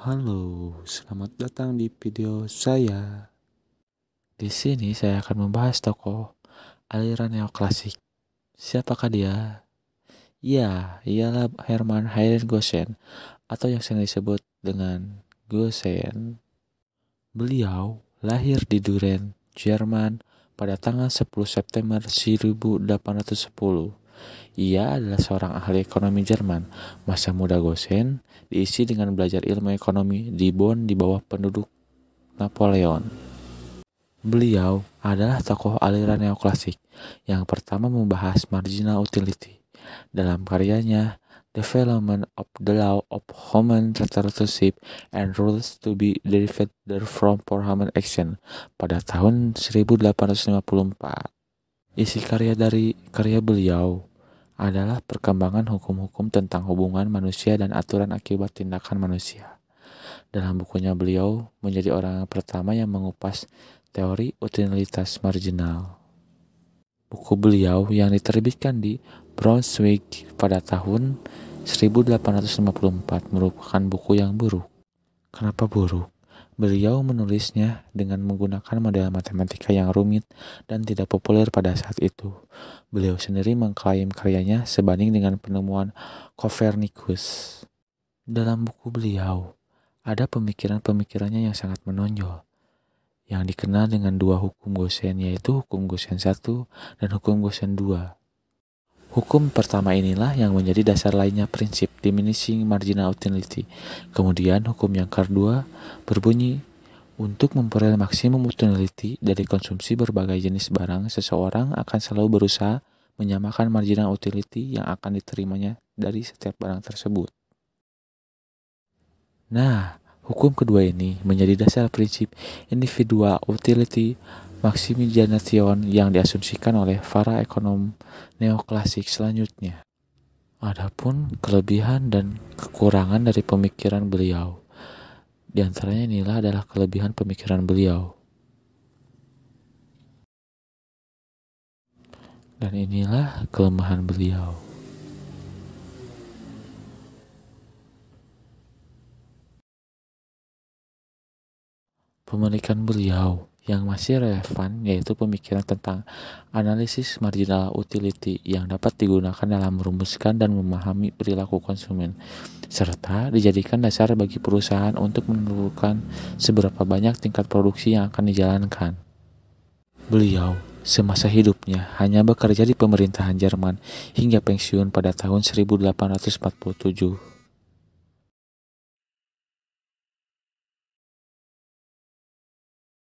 Halo, selamat datang di video saya. Di sini saya akan membahas tokoh aliran neoklasik. Siapakah dia? Ya, ialah Hermann Heinrich Gosen atau yang sering disebut dengan Gosen. Beliau lahir di Duren, Jerman pada tanggal 10 September 1810 ia adalah seorang ahli ekonomi Jerman. Masa muda Gosen diisi dengan belajar ilmu ekonomi di Bonn di bawah penduduk Napoleon. Beliau adalah tokoh aliran neoklasik yang pertama membahas marginal utility. Dalam karyanya, Development of the Law of Human Relationship and Rules to be Derived therefrom for Human Action pada tahun 1854. Isi karya dari karya beliau adalah perkembangan hukum-hukum tentang hubungan manusia dan aturan akibat tindakan manusia. Dalam bukunya beliau menjadi orang pertama yang mengupas teori utilitas marginal. Buku beliau yang diterbitkan di Brunswick pada tahun 1854 merupakan buku yang buruk. Kenapa buruk? Beliau menulisnya dengan menggunakan model matematika yang rumit dan tidak populer pada saat itu. Beliau sendiri mengklaim karyanya sebanding dengan penemuan Copernicus. Dalam buku beliau, ada pemikiran-pemikirannya yang sangat menonjol, yang dikenal dengan dua hukum Gosen yaitu hukum Gosen 1 dan hukum Gosen 2. Hukum pertama inilah yang menjadi dasar lainnya prinsip diminishing marginal utility. Kemudian hukum yang kedua berbunyi untuk memperoleh maksimum utility dari konsumsi berbagai jenis barang, seseorang akan selalu berusaha menyamakan marginal utility yang akan diterimanya dari setiap barang tersebut. Nah, hukum kedua ini menjadi dasar prinsip individual utility Maximilianation yang diasumsikan oleh para ekonom neoklasik selanjutnya. Adapun kelebihan dan kekurangan dari pemikiran beliau, di antaranya inilah adalah kelebihan pemikiran beliau. Dan inilah kelemahan beliau. Pemilikan beliau yang masih relevan yaitu pemikiran tentang analisis marginal utility yang dapat digunakan dalam merumuskan dan memahami perilaku konsumen serta dijadikan dasar bagi perusahaan untuk menentukan seberapa banyak tingkat produksi yang akan dijalankan. Beliau Semasa hidupnya hanya bekerja di pemerintahan Jerman hingga pensiun pada tahun 1847.